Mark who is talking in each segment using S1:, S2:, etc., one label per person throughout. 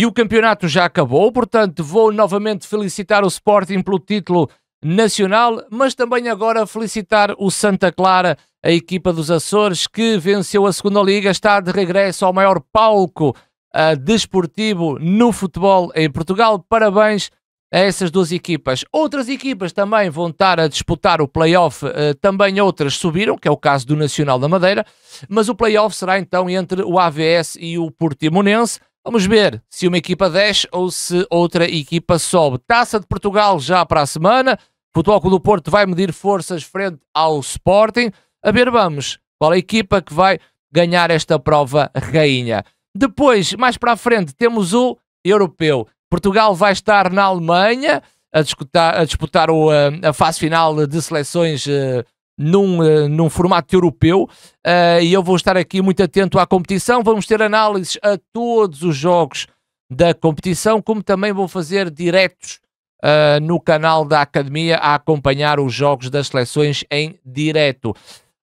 S1: E o campeonato já acabou, portanto, vou novamente felicitar o Sporting pelo título nacional, mas também agora felicitar o Santa Clara, a equipa dos Açores, que venceu a segunda liga, está de regresso ao maior palco uh, desportivo no futebol em Portugal. Parabéns a essas duas equipas. Outras equipas também vão estar a disputar o play-off, uh, também outras subiram, que é o caso do Nacional da Madeira, mas o play-off será então entre o AVS e o Portimonense. Vamos ver se uma equipa desce ou se outra equipa sobe. Taça de Portugal já para a semana. Futebol Clube do Porto vai medir forças frente ao Sporting. A ver, vamos, qual é a equipa que vai ganhar esta prova rainha. Depois, mais para a frente, temos o europeu. Portugal vai estar na Alemanha a disputar, a, disputar o, eh, a, fase final de seleções eh, num, eh, num formato europeu uh, e eu vou estar aqui muito atento à competição. Vamos ter análises a todos os jogos da competição, como também vou fazer diretos uh, no canal da Academia a acompanhar os jogos das seleções em direto.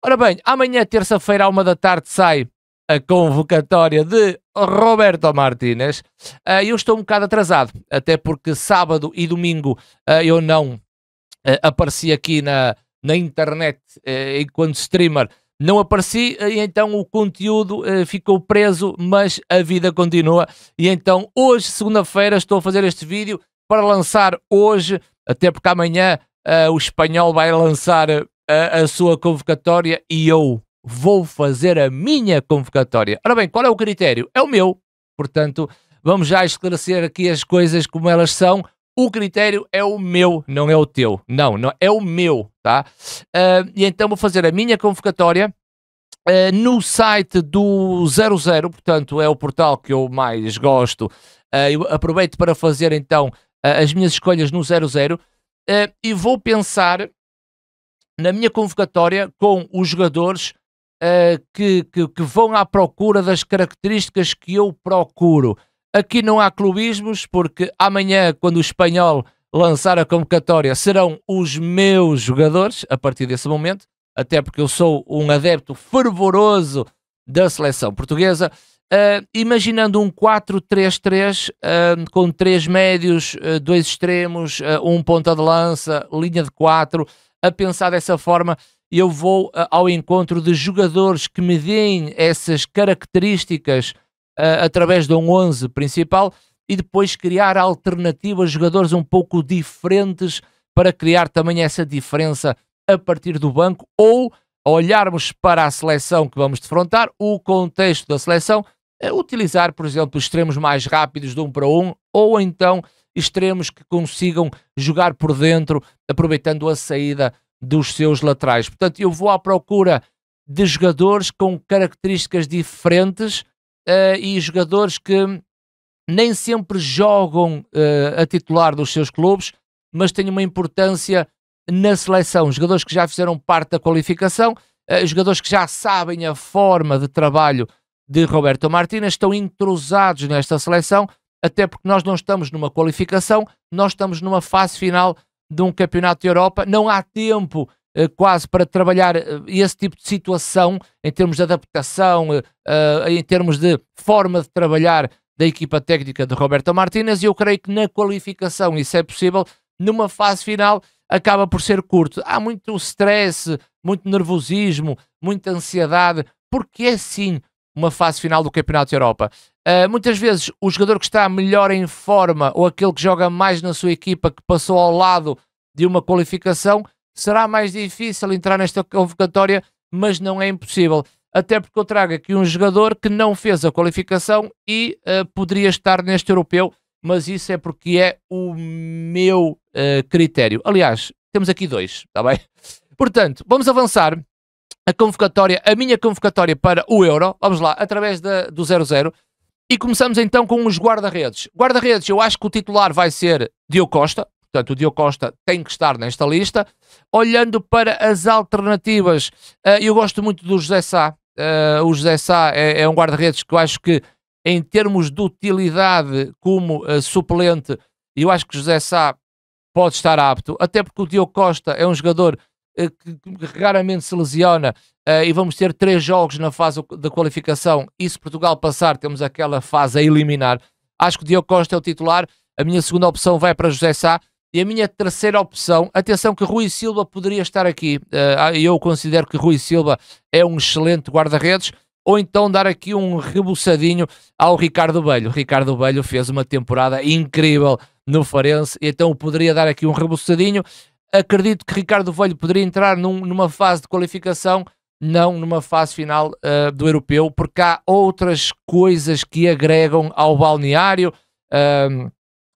S1: Ora bem, amanhã, terça-feira, à uma da tarde, sai a convocatória de Roberto Martínez. Uh, eu estou um bocado atrasado, até porque sábado e domingo eu não apareci aqui na, na internet eh, enquanto streamer. Não apareci eh, e então o conteúdo eh, ficou preso, mas a vida continua. E então hoje, segunda-feira, estou a fazer este vídeo para lançar hoje, até porque amanhã o espanhol vai lançar a, a sua convocatória e eu vou fazer a minha convocatória. Ora bem, qual é o critério? É o meu. Portanto, vamos já esclarecer aqui as coisas como elas são. O critério é o meu, não é o teu. Não, não é o meu, tá? Uh, e então vou fazer a minha convocatória uh, no site do 00, portanto é o portal que eu mais gosto. Uh, eu aproveito para fazer então as minhas escolhas no 00 e vou pensar na minha convocatória com os jogadores que, que, que vão à procura das características que eu procuro. Aqui não há clubismos, porque amanhã, quando o espanhol lançar a convocatória, serão os meus jogadores a partir desse momento, até porque eu sou um adepto fervoroso da seleção portuguesa. Uh, imaginando um 4-3-3 uh, eh, com três médios, uh, dois extremos, um ponta de lança, linha de quatro, a pensar dessa forma, eu vou ao encontro de jogadores que me deem essas características uh, através de um 11 principal e depois criar alternativas, jogadores um pouco diferentes para criar também essa diferença a partir do banco ou olharmos para a seleção que vamos defrontar, o contexto da seleção, utilizar, por exemplo, extremos mais rápidos de um para um ou então extremos que consigam jogar por dentro, aproveitando a saída dos seus laterais. Portanto, eu vou à procura de jogadores com características diferentes uh, e jogadores que nem sempre jogam uh, a titular dos seus clubes, mas têm uma importância na seleção. Jogadores que já fizeram parte da qualificação, uh, jogadores que já sabem a forma de trabalho de Roberto Martínez, estão intrusados nesta seleção, até porque nós não estamos numa qualificação, nós estamos numa fase final de um campeonato de Europa, não há tempo eh, quase para trabalhar eh, esse tipo de situação em termos de adaptação, eh, em termos de forma de trabalhar da equipa técnica de Roberto Martínez e eu creio que na qualificação isso é possível, numa fase final acaba por ser curto. Há muito stress, muito nervosismo, muita ansiedade, porque é sim uma fase final do Campeonato de Europa. Uh, muitas vezes o jogador que está melhor em forma ou aquele que joga mais na sua equipa que passou ao lado de uma qualificação Será mais difícil entrar nesta convocatória, mas não é impossível. Até porque eu trago aqui um jogador que não fez a qualificação e uh, poderia estar neste europeu, mas isso é porque é o meu uh, critério. Aliás, temos aqui dois, está bem? Portanto, vamos avançar a convocatória, a minha convocatória para o Euro, vamos lá, através da, do 0-0, E começamos então com os guarda-redes. Guarda-redes, eu acho que o titular vai ser Diogo Costa, portanto o Diogo Costa tem que estar nesta lista. Olhando para as alternativas, eh, eu gosto muito do José Sá. Eh, o José Sá é, é um guarda-redes que eu acho que, em termos de utilidade como eh, suplente, eu acho que José Sá pode estar apto, até porque o Diogo Costa é um jogador que raramente se lesiona e vamos ter três jogos na fase da qualificação e se Portugal passar temos aquela fase a eliminar. Acho que o Diogo Costa é o titular, a minha segunda opção vai para José Sá, e a minha terceira opção, atenção que Rui Silva poderia estar aqui. Uh, eu considero que Rui Silva é um excelente guarda-redes. Ou então dar aqui um rebuçadinho ao Ricardo Belho. Ricardo Belho fez uma temporada incrível no Farense, então poderia dar aqui um rebuçadinho. Acredito que Ricardo Velho poderia entrar num, numa fase de qualificação, não numa fase final uh, do europeu, porque há outras coisas que agregam ao balneário. Uh,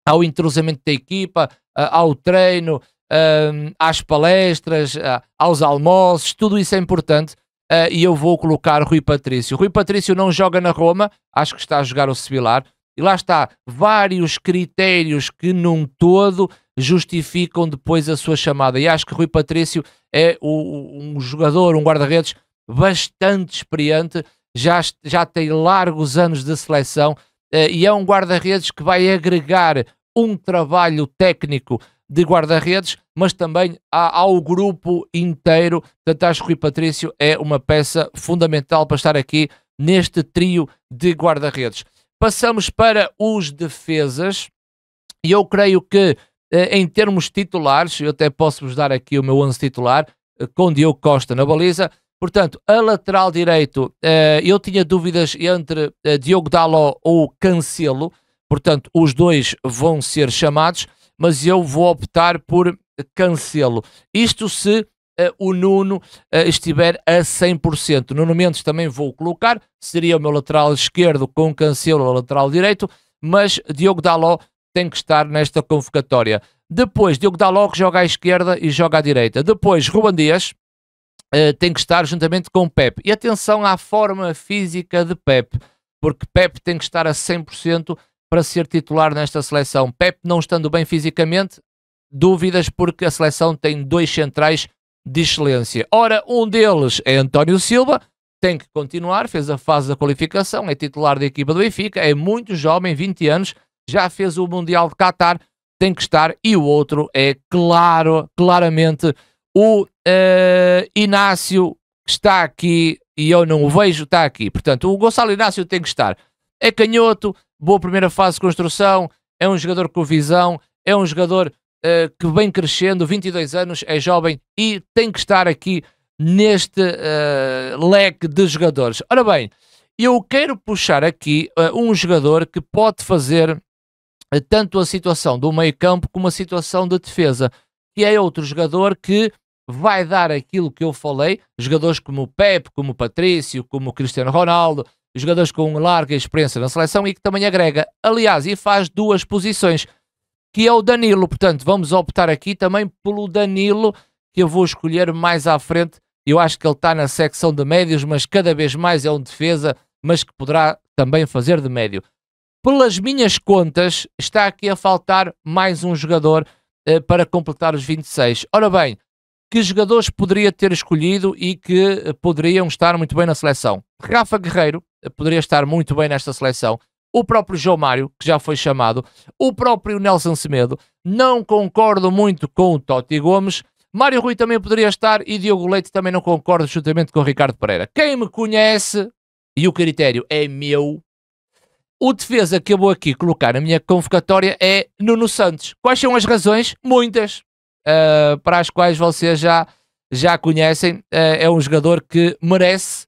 S1: ao entrosamento da equipa, ao treino, hum, às palestras, aos almoços, tudo isso é importante. Eh, e eu vou colocar Rui Patrício. Rui Patrício não joga na Roma, acho que está a jogar o Sevilar. E lá está, vários critérios que num todo justificam depois a sua chamada. E acho que Rui Patrício é o, um jogador, um guarda-redes bastante experiente, já, já tem largos anos de seleção eh, e é um guarda-redes que vai agregar um trabalho técnico de guarda-redes, mas também ao grupo inteiro. Portanto, acho que o Rui Patrício é uma peça fundamental para estar aqui neste trio de guarda-redes. Passamos para os defesas, e eu creio que eh, em termos titulares, eu até posso-vos dar aqui o meu 11 titular, eh, com Diogo Costa na baliza. Portanto, a lateral direito, eh, eu tinha dúvidas entre Diogo Daló ou Cancelo, Portanto, os dois vão ser chamados, mas eu vou optar por Cancelo. Isto se uh, o Nuno uh, estiver a 100%. Nuno Mendes também vou colocar, seria o meu lateral esquerdo com Cancelo ao lateral direito, mas Diogo Daló tem que estar nesta convocatória. Depois, Diogo Daló que joga à esquerda e joga à direita. Depois, Ruban Dias uh, tem que estar juntamente com Pep. E atenção à forma física de Pep, porque Pep tem que estar a 100% para ser titular nesta seleção. Pep não estando bem fisicamente, dúvidas porque a seleção tem dois centrais de excelência. Ora, um deles é António Silva, tem que continuar, fez a fase da qualificação, é titular da equipa do Benfica, é muito jovem, 20 anos, já fez o Mundial de Qatar, tem que estar. E o outro é claro, claramente o uh, Inácio que está aqui e eu não o vejo, está aqui. Portanto, o Gonçalo Inácio tem que estar. É canhoto, boa primeira fase de construção, é um jogador com visão, é um jogador uh, que vem crescendo, 22 anos, é jovem e tem que estar aqui neste uh, leque de jogadores. Ora bem, eu quero puxar aqui uh, um jogador que pode fazer tanto a situação do meio campo como a situação de defesa, que é outro jogador que vai dar aquilo que eu falei, jogadores como o Pepe, como o Patrício, como o Cristiano Ronaldo, jogadores com larga experiência na seleção e que também agrega, aliás, e faz duas posições, que é o Danilo. Portanto, vamos optar aqui também pelo Danilo, que eu vou escolher mais à frente. Eu acho que ele está na secção de médios, mas cada vez mais é um defesa, mas que poderá também fazer de médio. Pelas minhas contas, está aqui a faltar mais um jogador eh, para completar os 26. Ora bem, que jogadores poderia ter escolhido e que eh, poderiam estar muito bem na seleção? Rafa Guerreiro, eh, poderia estar muito bem nesta seleção. O próprio João Mário, que já foi chamado, o próprio Nelson Semedo, não concordo muito com o Totti Gomes. Mário Rui também poderia estar e Diogo Leite também não concordo juntamente com o Ricardo Pereira. Quem me conhece, e o critério é meu, o defesa que eu vou aqui colocar na minha convocatória é Nuno Santos. Quais são as razões? Muitas, uh, para as quais vocês já, já conhecem. Uh, é um jogador que merece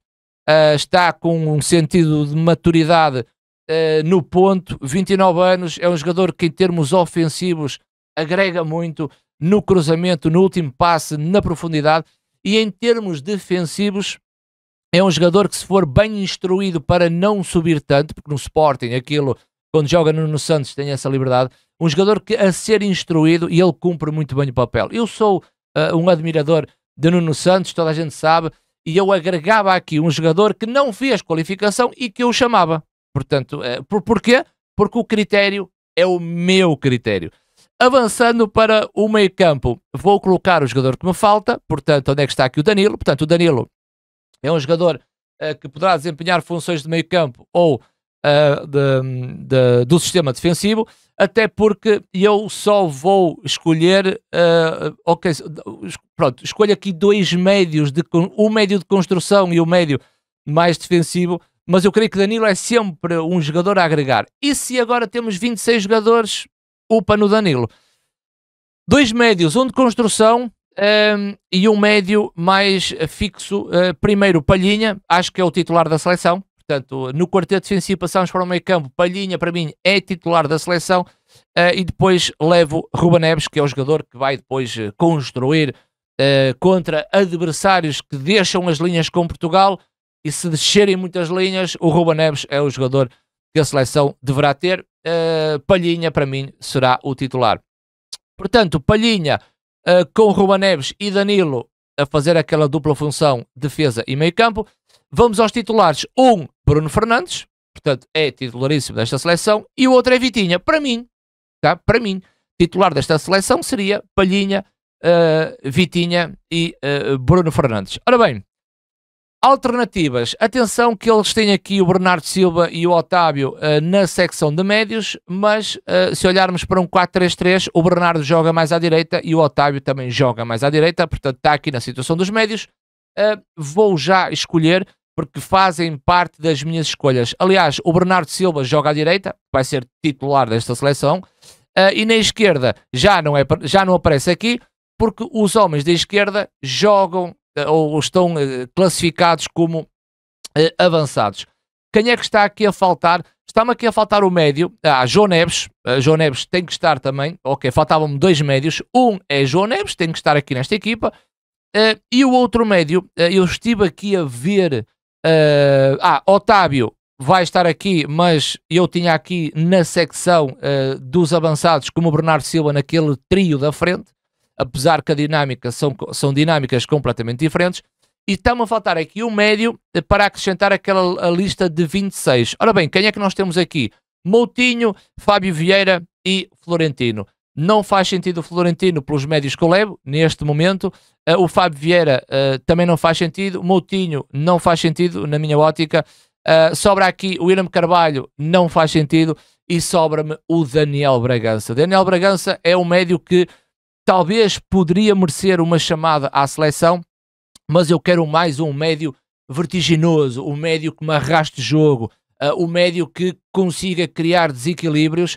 S1: eh, está com um sentido de maturidade uh, no ponto, 29 anos, é um jogador que em termos ofensivos agrega muito no cruzamento, no último passe, na profundidade e em termos defensivos é um jogador que se for bem instruído para não subir tanto, porque no Sporting aquilo quando joga no Santos tem essa liberdade, um jogador que a ser instruído e ele cumpre muito bem o papel. Eu sou uh, um admirador de Nuno Santos, toda a gente sabe, e eu agregava aqui um jogador que não fez qualificação e que eu chamava. Portanto, é, por, porquê? Porque o critério é o meu critério. Avançando para o meio campo, vou colocar o jogador que me falta, portanto, onde é que está aqui o Danilo? Portanto, o Danilo é um jogador uh, que poderá desempenhar funções de meio campo ou uh, de, de, do sistema defensivo até porque eu só vou escolher, uh, ok, pronto, escolho aqui dois médios, de, um médio de construção e o um médio mais defensivo, mas eu creio que Danilo é sempre um jogador a agregar. E se agora temos 26 jogadores, upa no Danilo. Dois médios, um de construção um, ehm, e um médio mais fixo, uh, primeiro Palhinha, acho que é o titular da seleção, Portanto, no quarteto defensivo passamos para o meio campo. Palhinha, para mim, é titular da seleção. Uh, e depois levo Ruben Neves, que é o jogador que vai depois eh, construir uh, contra adversários que deixam as linhas com Portugal. E se descerem muitas linhas, o Ruben Neves é o jogador que a seleção deverá ter. Uh, Palhinha, para mim, será o titular. Portanto, Palhinha com Ruben Neves e Danilo a fazer aquela dupla função defesa e meio campo. Vamos aos titulares. Um Bruno Fernandes, portanto, é titularíssimo desta seleção, e o outro é Vitinha. Para mim, tá? para mim, titular desta seleção seria Palhinha, uh, Vitinha e uh, Bruno Fernandes. Ora bem, alternativas. Atenção que eles têm aqui o Bernardo Silva e o Otávio uh, na secção de médios, mas se olharmos para um 4-3-3, o Bernardo joga mais à direita e o Otávio também joga mais à direita, portanto está aqui na situação dos médios. vou já escolher porque fazem parte das minhas escolhas. Aliás, o Bernardo Silva joga à direita, vai ser titular desta seleção, uh, e na esquerda já não, é, já não aparece aqui, porque os homens da esquerda jogam uh, ou estão uh, classificados como avançados. Quem é que está aqui a faltar? Está-me aqui a faltar o médio, ah, João Neves, uh, João Neves tem que estar também, ok, faltavam-me dois médios, um é João Neves, tem que estar aqui nesta equipa, ah, e o outro médio, ah, eu estive aqui a ver Uh, ah, Otávio vai estar aqui, mas eu tinha aqui na secção uh, dos avançados como o Bernardo Silva naquele trio da frente, apesar que a dinâmica são, são dinâmicas completamente diferentes. E está-me a faltar aqui um médio eh, para acrescentar aquela lista de 26. Ora bem, quem é que nós temos aqui? Moutinho, Fábio Vieira e Florentino. Não faz sentido o Florentino pelos médios que eu levo, neste momento. Uh, o Fábio Vieira uh, também não faz sentido. O Moutinho não faz sentido, na minha ótica. Uh, sobra aqui o Irã Carvalho, não faz sentido. E sobra-me o Daniel Bragança. Daniel Bragança é um médio que talvez poderia merecer uma chamada à seleção, mas eu quero mais um médio vertiginoso, um médio que me arraste jogo, uh, um médio que consiga criar desequilíbrios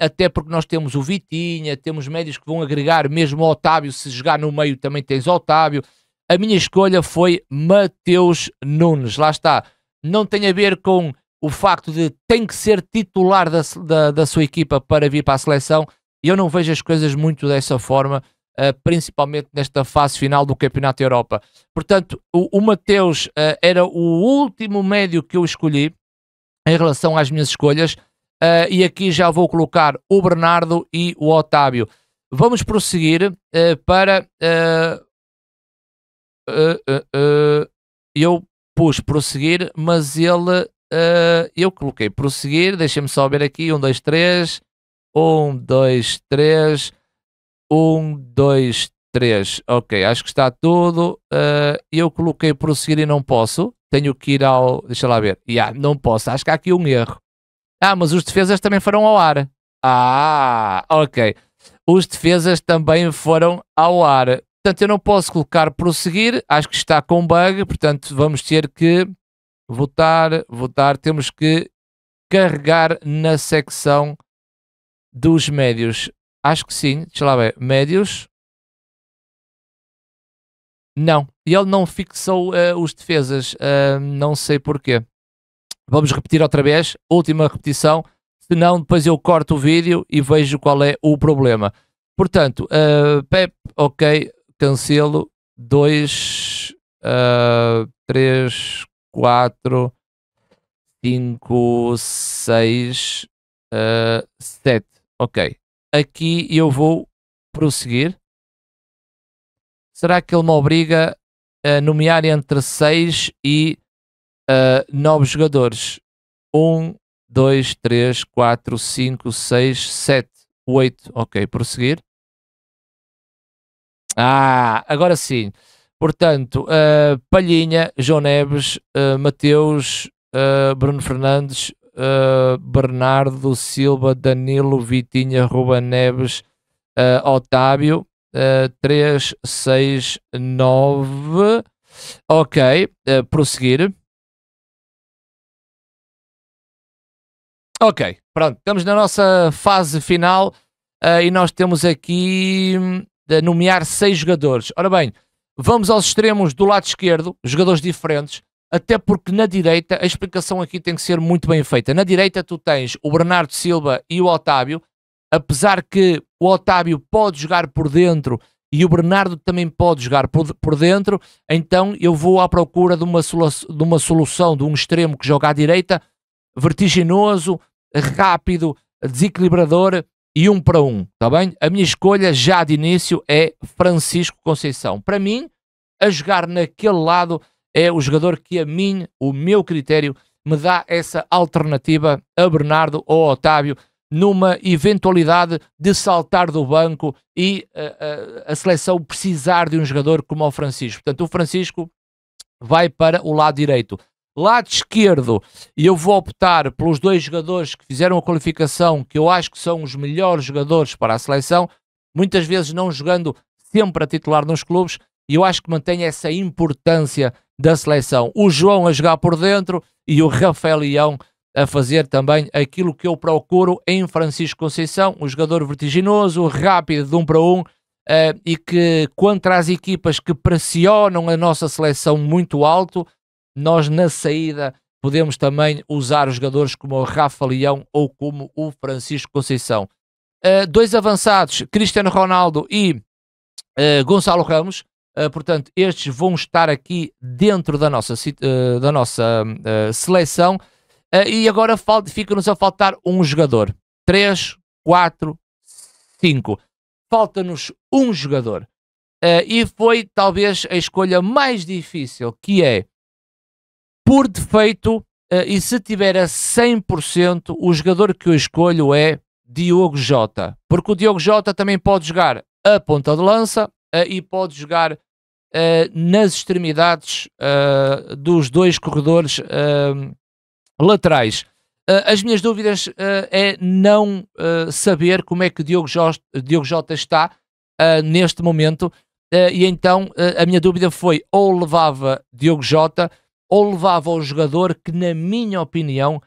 S1: até porque nós temos o Vitinha, temos médios que vão agregar, mesmo o Otávio, se jogar no meio também tens Otávio. A minha escolha foi Mateus Nunes, lá está. Não tem a ver com o facto de tem que ser titular da, da, da sua equipa para vir para a seleção. Eu não vejo as coisas muito dessa forma, uh, principalmente nesta fase final do Campeonato da Europa. Portanto, o, o Mateus uh, era o último médio que eu escolhi em relação às minhas escolhas. Uh, e aqui já vou colocar o Bernardo e o Otávio. Vamos prosseguir uh, para. Uh, eu pus prosseguir, mas ele. eu coloquei prosseguir, deixem-me só ver aqui. 1, 2, 3. 1, 2, 3. 1, 2, 3. Ok, acho que está tudo. eu coloquei prosseguir e não posso. Tenho que ir ao. Deixa lá ver. Yeah, não posso. Acho que há aqui um erro. Ah, mas os defesas também foram ao ar. Ah, ok. Os defesas também foram ao ar. Portanto, eu não posso colocar prosseguir. Acho que está com bug. Portanto, vamos ter que votar, votar. Temos que carregar na secção dos médios. Acho que sim. Deixa lá ver. Médios. Não. E ele não fixou uh, os defesas. Uh, não sei porquê. Vamos repetir outra vez, última repetição, senão depois eu corto o vídeo e vejo qual é o problema. Portanto, uh, Pep, ok, cancelo, 2, 3, 4, 5, 6, 7. Ok, aqui eu vou prosseguir. Será que ele me obriga a nomear entre 6 e uh, nove jogadores. 1, 2, 3, 4, 5, 6, 7, 8. Ok, prosseguir. Ah, agora sim. Portanto, uh, Palhinha, João Neves, uh, Mateus, uh, Bruno Fernandes, uh, Bernardo Silva, Danilo, Vitinha, Ruba Neves, Otávio. 3, 6, 9. Ok, prosseguir. Ok, pronto, estamos na nossa fase final uh, e nós temos aqui hum, de nomear seis jogadores. Ora bem, vamos aos extremos do lado esquerdo, jogadores diferentes, até porque na direita a explicação aqui tem que ser muito bem feita. Na direita tu tens o Bernardo Silva e o Otávio, apesar que o Otávio pode jogar por dentro e o Bernardo também pode jogar por, por dentro, então eu vou à procura de uma, solução, de uma solução de um extremo que joga à direita vertiginoso, rápido, desequilibrador e um para um, está bem? A minha escolha já de início é Francisco Conceição. Para mim, a jogar naquele lado é o jogador que a mim, o meu critério, me dá essa alternativa a Bernardo ou a Otávio numa eventualidade de saltar do banco e a, eh, a, eh, a seleção precisar de um jogador como o Francisco. Portanto, o Francisco vai para o lado direito. Lado esquerdo, e eu vou optar pelos dois jogadores que fizeram a qualificação, que eu acho que são os melhores jogadores para a seleção, muitas vezes não jogando sempre a titular nos clubes, e eu acho que mantém essa importância da seleção. O João a jogar por dentro e o Rafael Leão a fazer também aquilo que eu procuro em Francisco Conceição, um jogador vertiginoso, rápido de um para um, Uh, e que contra as equipas que pressionam a nossa seleção muito alto, nós na saída podemos também usar os jogadores como o Rafa Leão ou como o Francisco Conceição. Uh, dois avançados, Cristiano Ronaldo e uh, Gonçalo Ramos. Uh, portanto, estes vão estar aqui dentro da nossa, da nossa seleção. e agora fica-nos a faltar um jogador. três quatro cinco Falta-nos um jogador. e foi talvez a escolha mais difícil, que é por defeito, eh, e se tiver a 100%, o jogador que eu escolho é Diogo Jota, porque o Diogo Jota também pode jogar a ponta de lança eh, e pode jogar eh, nas extremidades dos dois corredores laterais. as minhas dúvidas é não saber como é que Diogo, Diogo Jota está neste momento, e então a minha dúvida foi ou levava Diogo Jota ou levava o jogador que, na minha opinião,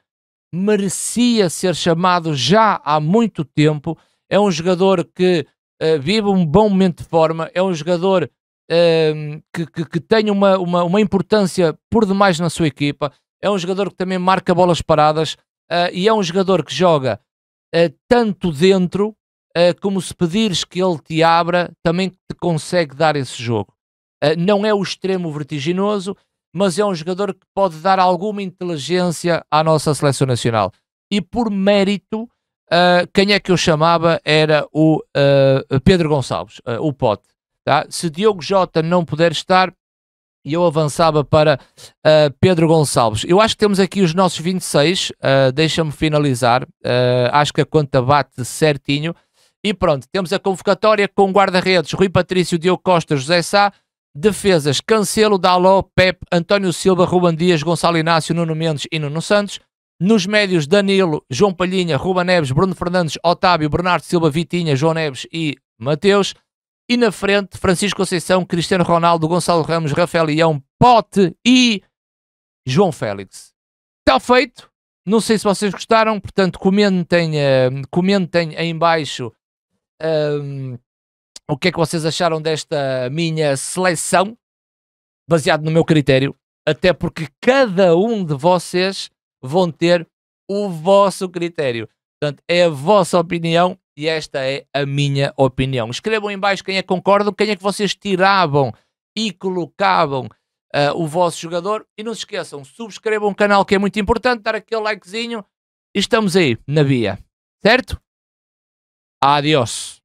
S1: merecia ser chamado já há muito tempo. É um jogador que uh, vive um bom momento de forma, é um jogador uh, que, que, que, tem uma, uma, uma, importância por demais na sua equipa, é um jogador que também marca bolas paradas uh, e é um jogador que joga eh, tanto dentro como se pedires que ele te abra, também te consegue dar esse jogo. não é o extremo vertiginoso, mas é um jogador que pode dar alguma inteligência à nossa seleção nacional. E por mérito, uh, quem é que eu chamava era o uh, Pedro Gonçalves, uh, o Pote. Tá? Se Diogo Jota não puder estar, eu avançava para Pedro Gonçalves. Eu acho que temos aqui os nossos 26, deixa-me finalizar, acho que a conta bate certinho. E pronto, temos a convocatória com guarda-redes Rui Patrício, Diogo Costa, José Sá, Defesas, Cancelo, Daló, Pep, António Silva, Ruban Dias, Gonçalo Inácio, Nuno Mendes e Nuno Santos. Nos médios, Danilo, João Palhinha, Ruba Neves, Bruno Fernandes, Otávio, Bernardo Silva, Vitinha, João Neves e Mateus. E na frente, Francisco Conceição, Cristiano Ronaldo, Gonçalo Ramos, Rafael Leão, Pote e João Félix. Está feito. Não sei se vocês gostaram, portanto, comentem, eh, comentem aí embaixo um, ehm, o que é que vocês acharam desta minha seleção, baseado no meu critério, até porque cada um de vocês vão ter o vosso critério. Portanto, é a vossa opinião e esta é a minha opinião. Escrevam em baixo quem é que concordam, quem é que vocês tiravam e colocavam uh, o vosso jogador. E não se esqueçam, subscrevam o canal que é muito importante, dar aquele likezinho e estamos aí na via. Certo? Adiós.